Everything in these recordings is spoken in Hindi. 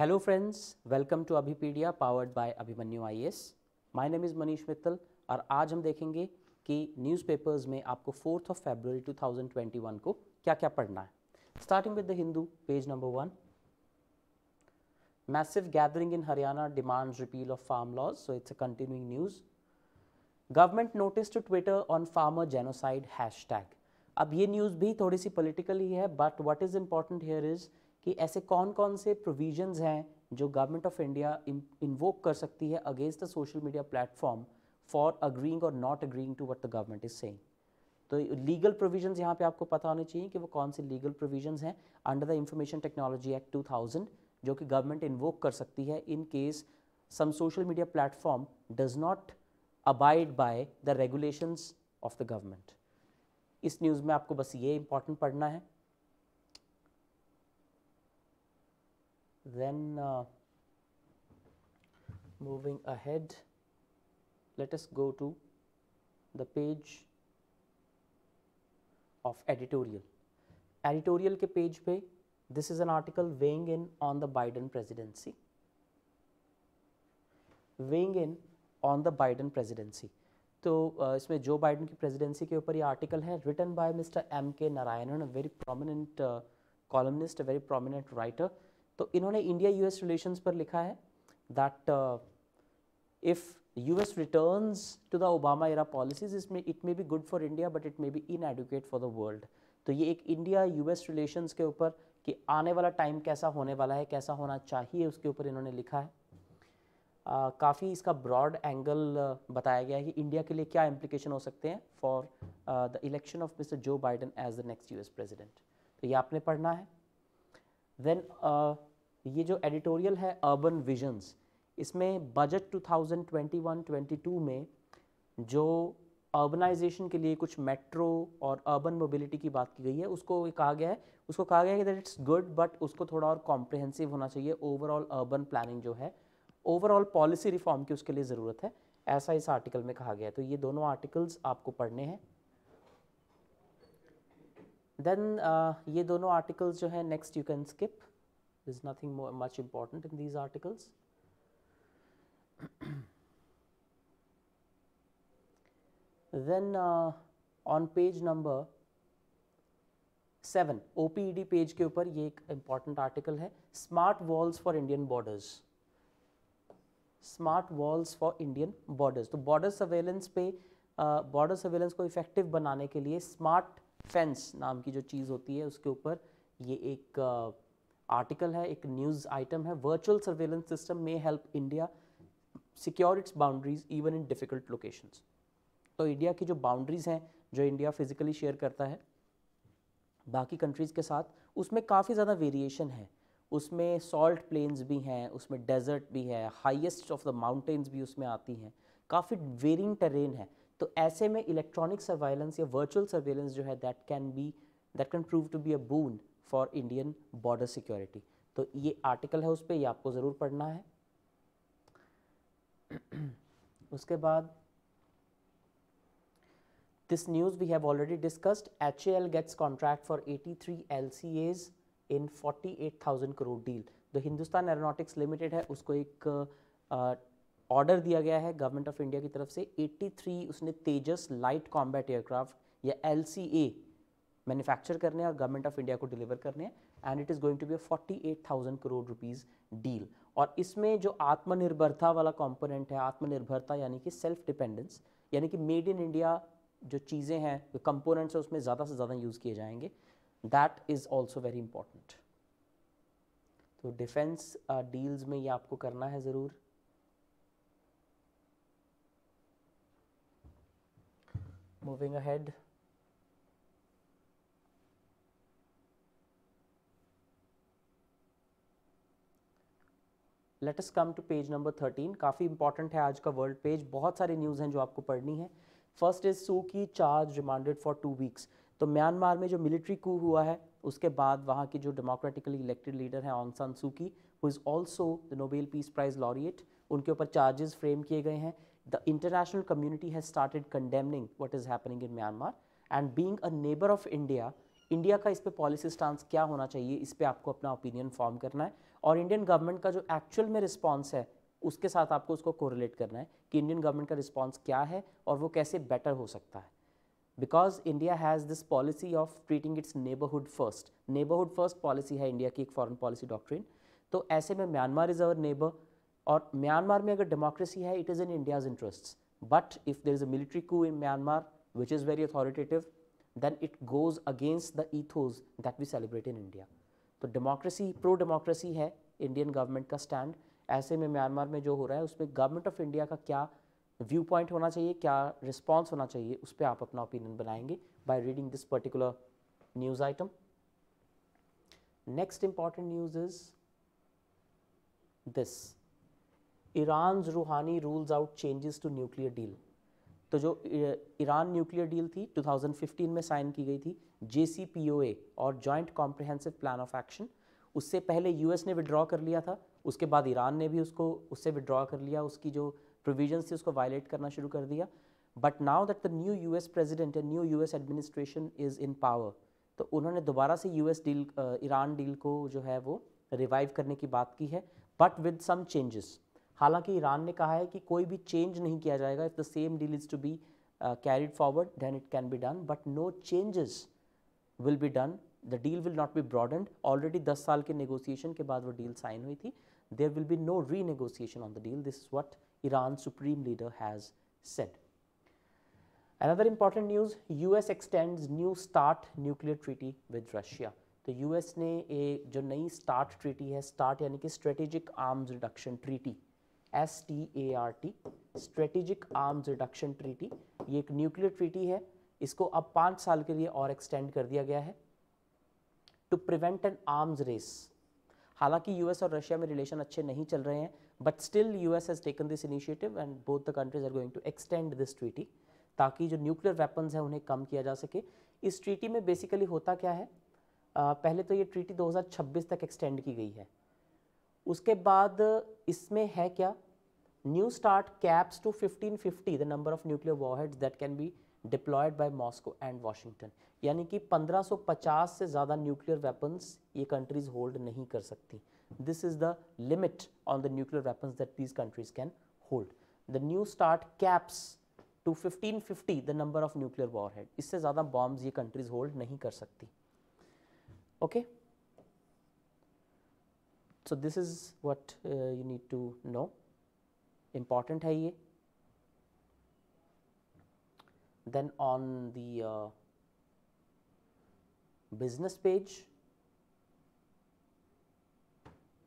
Hello friends welcome to Abhipedia powered by Abhimanyu IAS my name is Manish Mittal और आज हम देखेंगे कि न्यूज़पेपर्स में आपको फोर्थ ऑफ फेबररी 2021 को क्या क्या पढ़ना है starting with the Hindu page number one massive gathering in Haryana demands repeal of farm laws so it's a continuing news government notice to Twitter on farmer genocide hash अब ये न्यूज़ भी थोड़ी सी पोलिटिकल ही है but what is important here is कि ऐसे कौन कौन से प्रोविजंस हैं जो गवर्नमेंट ऑफ इंडिया इन्वोक कर सकती है against the social media platform for agreeing और not agreeing to what the government is saying तो लीगल प्रोविजंस यहाँ पे आपको पता होने चाहिए कि वो कौन से लीगल प्रोविजंस हैं under the information technology act thousand जो कि गवर्नमेंट इन्वोक कर सकती है in case some social media platform does not abide by the regulations of the government इस न्यूज़ में आपको बस ये इंपॉर्टेंट पढ़ना है then uh, moving ahead let us go to the page of editorial. Editorial ke page pe, this is an article weighing in on the Biden presidency. Weighing in on the Biden presidency. तो uh, इसमें जो बाइडन की प्रेसिडेंसी के ऊपर ये आर्टिकल है written by Mister M K Narayanan very prominent columnist very prominent writer तो इन्होंने इंडिया यूएस रिलेशंस पर लिखा है that if US returns to the Obama era policies it it may be good for India but it may be inadequate for the world तो ये एक इंडिया एस रिलेशन के ऊपर कि आने वाला टाइम कैसा होने वाला है कैसा होना चाहिए उसके ऊपर इन्होंने लिखा है काफ़ी इसका ब्रॉड एंगल uh, बताया गया है कि इंडिया के लिए क्या इम्प्लीकेशन हो सकते हैं for the election of Mister Joe Biden as the next US president तो ये आपने पढ़ना है देन uh, ये जो एडिटोरियल है अर्बन विजन्स इसमें बजट 2021-22 में जो अर्बनाइजेशन के लिए कुछ मेट्रो और अर्बन मोबिलिटी की बात की गई है उसको कहा गया है उसको कहा गया है कि दैट इट्स गुड बट उसको थोड़ा और कॉम्प्रिहेंसिव होना चाहिए ओवरऑल अर्बन प्लानिंग जो है ओवरऑल पॉलिसी रिफॉर्म की उसके लिए ज़रूरत है ऐसा इस आर्टिकल में कहा गया है तो ये दोनों आर्टिकल्स आपको पढ़ने हैं देन uh, ये दोनों आर्टिकल्स जो है next you can skip is nothing much important in these articles then on page number seven ओ पेज के ऊपर ये एक इम्पॉर्टेंट आर्टिकल है smart walls for Indian borders smart walls for Indian borders तो बॉर्डर सर्वेलेंस पे बॉर्डर uh, सर्वेलेंस को इफेक्टिव बनाने के लिए स्मार्ट फेंस नाम की जो चीज़ होती है उसके ऊपर ये एक आर्टिकल है एक न्यूज़ आइटम है वर्चुअल सर्वेलेंस सिस्टम में help India secure its boundaries even in difficult locations तो इंडिया की जो बाउंड्रीज़ हैं जो इंडिया फिजिकली शेयर करता है बाकी कंट्रीज़ के साथ उसमें काफ़ी ज़्यादा वेरिएशन है उसमें सॉल्ट प्लेन्स भी हैं उसमें डेजर्ट भी है हाइस्ट ऑफ द माउंटेन्स भी उसमें आती हैं काफ़ी वेरिंग टेरेन है तो ऐसे में इलेक्ट्रॉनिक सर्वेलेंस या वर्चुअल सर्वेलेंस जो है that can be that can prove to be a boon for Indian border security तो ये आर्टिकल है उस पर यह आपको ज़रूर पढ़ना है उसके बाद this news we have already discussed H A L gets contract for eighty three L C A's in forty eight thousand crore deal जो हिंदुस्तान एरोनॉटिक्स लिमिटेड है उसको एक ऑर्डर दिया गया है गवर्नमेंट ऑफ इंडिया की तरफ से 83 उसने तेजस लाइट कॉम्बैट एयरक्राफ्ट या एल सी ए मैन्युफैक्चर करने हैं और गवर्नमेंट ऑफ इंडिया को डिलीवर करने हैं and it is going to be forty eight thousand crore rupees deal और इसमें जो आत्मनिर्भरता वाला कॉम्पोनेंट है आत्मनिर्भरता यानी कि सेल्फ डिपेंडेंस यानी कि मेड इन इंडिया जो चीज़ें हैं जो कंपोनेंट्स हैं उसमें ज़्यादा से ज़्यादा यूज़ किए जाएंगे that is also very important तो डिफेंस डील्स uh, में ये आपको करना है ज़रूर moving ahead. Let us come to page number thirteen काफ़ी इंपॉर्टेंट है आज का वर्ल्ड पेज बहुत सारे न्यूज़ हैं जो आपको पढ़नी है first is Suu Kyi charge remanded for two weeks तो म्यांमार में जो मिलिट्री कू हुआ है उसके बाद वहाँ की जो डेमोक्रेटिकली इलेक्टेड लीडर है San Suu Kyi who is also the Nobel peace prize laureate उनके ऊपर चार्जेस फ्रेम किए गए हैं the international community has started condemning what is happening in Myanmar and being a neighbor of India India का इस पर पॉलिसी स्टांस क्या होना चाहिए इस पर आपको अपना ओपिनियन फॉर्म करना है और इंडियन गवर्नमेंट का जो एक्चुअल में रिस्पॉन्स है उसके साथ आपको उसको कोरिलेट करना है कि इंडियन गवर्नमेंट का रिस्पॉन्स क्या है और वो कैसे बेटर हो सकता है because India has this policy of treating its neighbourhood first neighbourhood first policy है इंडिया की एक फॉरन पॉलिसी डॉक्ट्रिन तो ऐसे में म्यांमार इज़ अवर नेबर और म्यांमार में अगर डेमोक्रेसी है it is in India's interest but if there is a military coup in Myanmar which is very authoritative then it goes against the ethos that we celebrate in India तो डेमोक्रेसी प्रो डेमोक्रेसी है इंडियन गवर्नमेंट का स्टैंड ऐसे में म्यांमार में जो हो रहा है उस पर गवर्नमेंट ऑफ इंडिया का क्या व्यू पॉइंट होना चाहिए क्या रिस्पॉन्स होना चाहिए उस पर आप अपना ओपिनियन बनाएंगे by reading this particular news item next important news is this Iran Rouhani rules out changes to nuclear deal तो जो ईरान न्यूक्लियर डील थी 2015 में साइन की गई थी जे और joint comprehensive plan of action उससे पहले यूएस ने विड्रॉ कर लिया था उसके बाद ईरान ने भी उसको उससे विड्रॉ कर लिया उसकी जो प्रोविजन थी उसको वायलेट करना शुरू कर दिया but now that the new U S president and new U S administration is in power तो उन्होंने दोबारा से U S deal Iran deal को जो है वो रिवाइव करने की बात की है बट विद सम चेंजेस हालांकि ईरान ने कहा है कि कोई भी चेंज नहीं किया जाएगा if the same deal is to be carried forward then it can be done but no changes will be done the deal will not be broadened already दस साल के नेगोशिएशन के बाद वो डील साइन हुई थी there will be no renegotiation on the deal this is what Iran supreme leader has another important news U S extend new start nuclear treaty with Russia तो एस ने एक जो नई स्टार्ट ट्रीटी है स्टार्ट यानी कि strategic arms reduction treaty S T A R T strategic arms reduction treaty ये एक न्यूक्लियर ट्रीटी है इसको अब पाँच साल के लिए और एक्सटेंड कर दिया गया है to prevent an arms race हालांकि यूएस और रशिया में रिलेशन अच्छे नहीं चल रहे हैं but still US has taken this initiative and both the countries are going to extend this treaty ताकि जो न्यूक्लियर वेपन्स हैं उन्हें कम किया जा सके इस ट्रीटी में बेसिकली होता क्या है पहले तो ये ट्रीटी 2026 तक एक्सटेंड की गई है उसके बाद इसमें है क्या new start caps to 1550 the number of nuclear warheads that can be deployed by Moscow and Washington यानी कि 1550 से ज़्यादा न्यूक्लियर वेपन्स ये कंट्रीज होल्ड नहीं कर सकती this is the limit on the nuclear weapons that these countries can hold the new start caps to 1550 the number of nuclear warhead इससे ज़्यादा बॉम्ब्स ये कंट्रीज होल्ड नहीं कर सकती okay okay? So, this is what uh, you need to know important है ये then on the uh, business page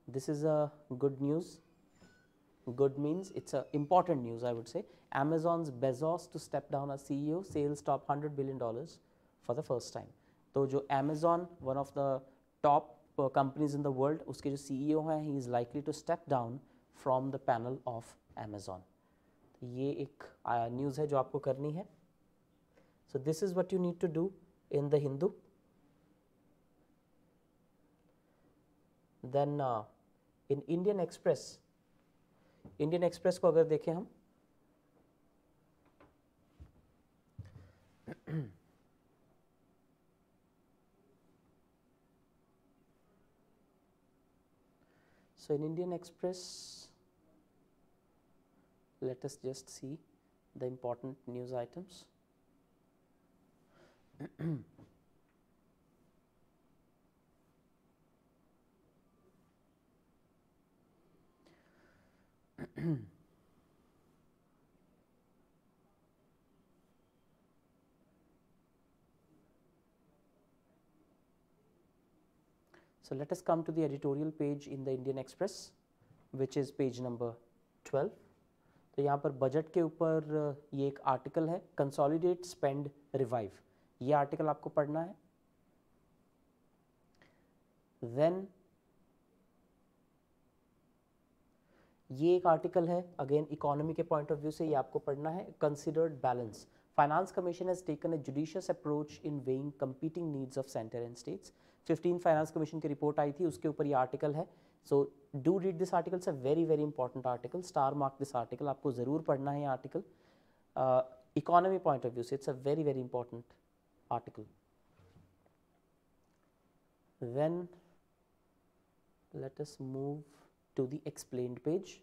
this is a good news good means it's a important news i would say amazon's bezos to step down as ceo sales top 100 billion dollars for the first time so amazon one of the top uh, companies in the world, उसके CEO हैं he is likely to step down from the panel of Amazon. ये एक न्यूज़ है जो So this is what you need to do in the Hindu. Then uh, in Indian Express, Indian Express को अगर देखें हम So, in Indian Express, let us just see the important news items. So let us come to the editorial page in the Indian Express which is page number 12. तो यहाँ पर बजट के ऊपर ये एक आर्टिकल है कंसोलिडेट स्पेंड रिवाइव ये आर्टिकल आपको पढ़ना है देन ये एक आर्टिकल है अगेन इकोनॉमी के पॉइंट ऑफ व्यू से ये आपको पढ़ना है considered balance Finance Commission has taken a judicious approach in weighing competing needs of center and states. 15 finance commission की रिपोर्ट आई थी उसके ऊपर ये आर्टिकल है so do read this article it's a very very important article star mark this article आपको ज़रूर पढ़ना है ये article economy point of view से it's a very very important article then let us move to the explained page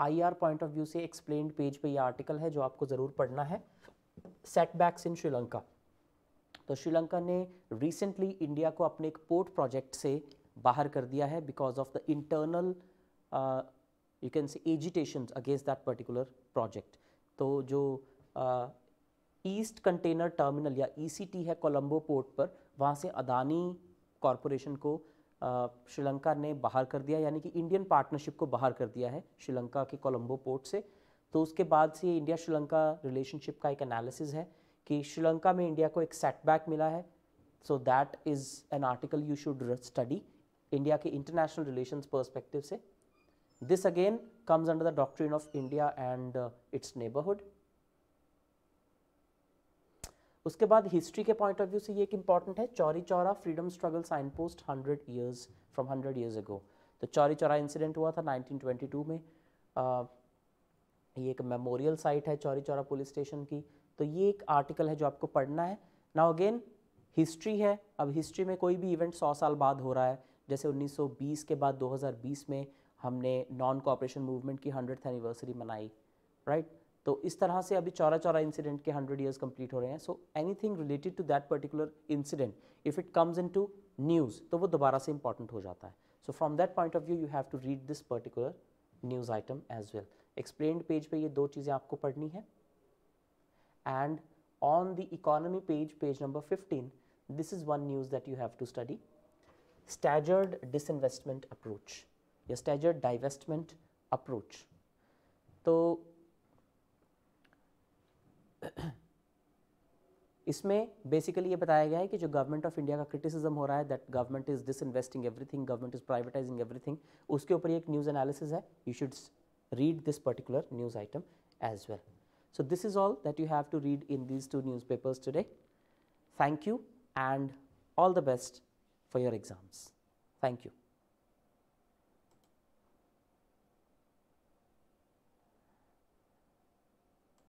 IR point of view से एक्सप्लेन पेज पे ये आर्टिकल है जो आपको ज़रूर पढ़ना है सेटबैक्स इन श्रीलंका तो श्रीलंका ने रिसेंटली इंडिया को अपने एक पोर्ट प्रोजेक्ट से बाहर कर दिया है because of the internal you can say agitation against that particular project तो जो ईस्ट कंटेनर टर्मिनल या ई e है कोलम्बो पोर्ट पर वहाँ से अदानी कॉरपोरेशन को श्रीलंका ने बाहर कर दिया यानी कि इंडियन पार्टनरशिप को बाहर कर दिया है श्रीलंका के कोलंबो पोर्ट से तो उसके बाद से इंडिया श्रीलंका रिलेशनशिप का एक एनालिसिस है कि श्रीलंका में इंडिया को एक सेटबैक मिला है so that is an article you should study India के इंटरनेशनल रिलेशन परस्पेक्टिव से this again comes under the doctrine of India and its neighbourhood उसके बाद हिस्ट्री के पॉइंट ऑफ व्यू से ये एक इंपॉर्टेंट है Chauri Chaura freedom struggle signpost hundred years from hundred years ago तो चौरी चौरा इंसिडेंट हुआ था 1922 में आ, ये एक मेमोरियल साइट है चौरी चौरा पुलिस स्टेशन की तो ये एक आर्टिकल है जो आपको पढ़ना है नाउ अगेन हिस्ट्री है अब हिस्ट्री में कोई भी इवेंट सौ साल बाद हो रहा है जैसे 1920 के बाद 2020 में हमने नॉन कॉपरेशन मूवमेंट की हंड्रेड एनिवर्सरी मनाई राइट right? तो इस तरह से अभी चौरा चौरा इंसिडेंट के हंड्रेड ईयर्स कंप्लीट हो रहे हैं so anything related to that particular incident if it comes in to news तो वो दोबारा से इंपॉर्टेंट हो जाता है so from that point of view you have to read this particular news item as well explain page पे ये दो चीज़ें आपको पढ़नी है and on the economy page page number fifteen this is one news that you have to study staggered disinvestment approach या स्टैजर्ड डाइवेस्टमेंट अप्रोच तो इसमें बेसिकली ये बताया गया है कि जो गवर्नमेंट ऑफ इंडिया का क्रिटिसिज्म हो रहा है that government is disinvesting everything government is privatising everything उसके ऊपर एक न्यूज एनालिसिस है you should read this particular news item as well so this is all that you have to read in these two newspapers today thank you and all the best for your exams thank you